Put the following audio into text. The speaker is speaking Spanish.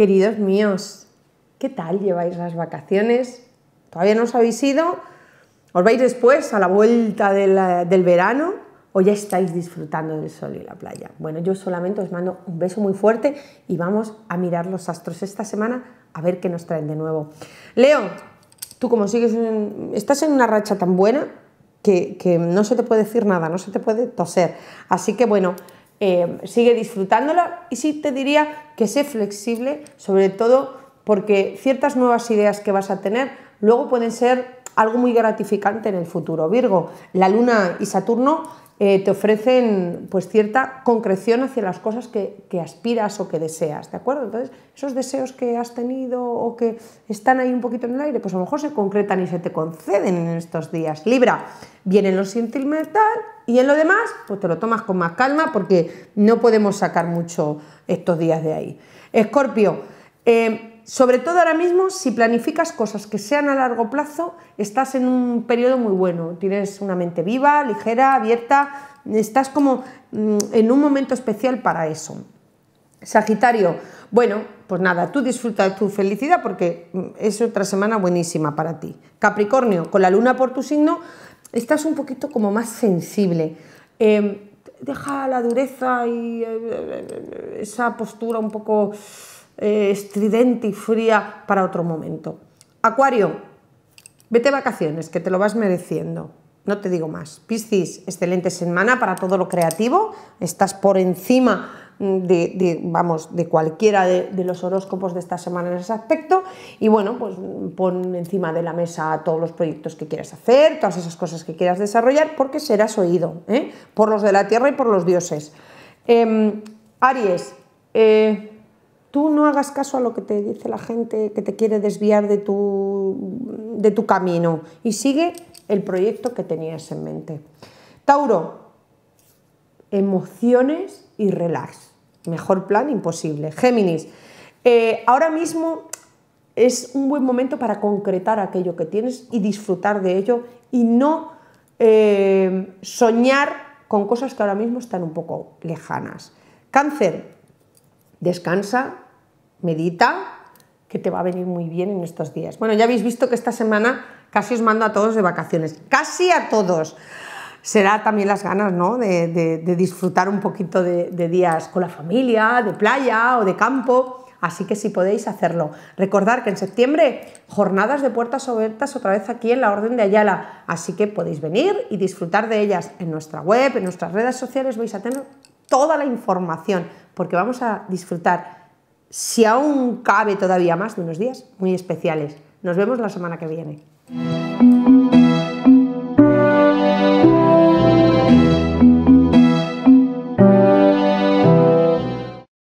Queridos míos, ¿qué tal lleváis las vacaciones? ¿Todavía no os habéis ido? ¿Os vais después, a la vuelta del verano? ¿O ya estáis disfrutando del sol y la playa? Bueno, yo solamente os mando un beso muy fuerte y vamos a mirar los astros esta semana a ver qué nos traen de nuevo. Leo, tú como sigues, estás en una racha tan buena que, que no se te puede decir nada, no se te puede toser. Así que bueno, eh, sigue disfrutándola y sí te diría que sé flexible, sobre todo porque ciertas nuevas ideas que vas a tener luego pueden ser algo muy gratificante en el futuro. Virgo, la luna y Saturno eh, te ofrecen pues cierta concreción hacia las cosas que, que, aspiras o que deseas, ¿de acuerdo? Entonces, esos deseos que has tenido o que están ahí un poquito en el aire, pues a lo mejor se concretan y se te conceden en estos días. Libra, vienen los sentimental y en lo demás, pues te lo tomas con más calma porque no podemos sacar mucho estos días de ahí. Escorpio, eh, sobre todo ahora mismo, si planificas cosas que sean a largo plazo, estás en un periodo muy bueno. Tienes una mente viva, ligera, abierta, estás como mm, en un momento especial para eso. Sagitario, bueno, pues nada, tú disfruta de tu felicidad porque mm, es otra semana buenísima para ti. Capricornio, con la luna por tu signo, estás un poquito como más sensible. Em, deja la dureza y eh, esa postura un poco eh, estridente y fría para otro momento. Acuario, vete vacaciones, que te lo vas mereciendo. No te digo más. Piscis, excelente semana para todo lo creativo. Estás por encima de, vamos, de cualquiera de, los horóscopos de esta semana en ese aspecto. Y bueno, pues pon encima de la mesa todos los proyectos que quieras hacer, todas esas cosas que quieras desarrollar, porque serás oído ¿eh? por los de la tierra y por los dioses. Em, Aries, eh, tú no hagas caso a lo que te dice la gente que te quiere desviar de tu, de tu camino y sigue el proyecto que tenías en mente. Tauro, emociones y relax mejor plan imposible. Géminis, eh, ahora mismo es un buen momento para concretar aquello que tienes y disfrutar de ello y no eh, soñar con cosas que ahora mismo están un poco lejanas. Cáncer, descansa, medita, que te va a venir muy bien en estos días. Bueno, ya habéis visto que esta semana casi os mando a todos de vacaciones, casi a todos será también las ganas ¿no? de, disfrutar un poquito de, de días con la familia, de playa o de campo. Así que si podéis hacerlo. Recordar que en septiembre jornadas de puertas abiertas otra vez aquí en la Orden de Ayala. Así que podéis venir y disfrutar de ellas. En nuestra web, en nuestras redes sociales vais a tener toda la información porque vamos a disfrutar, si aún cabe todavía más, de unos días muy especiales. Nos vemos la semana que viene.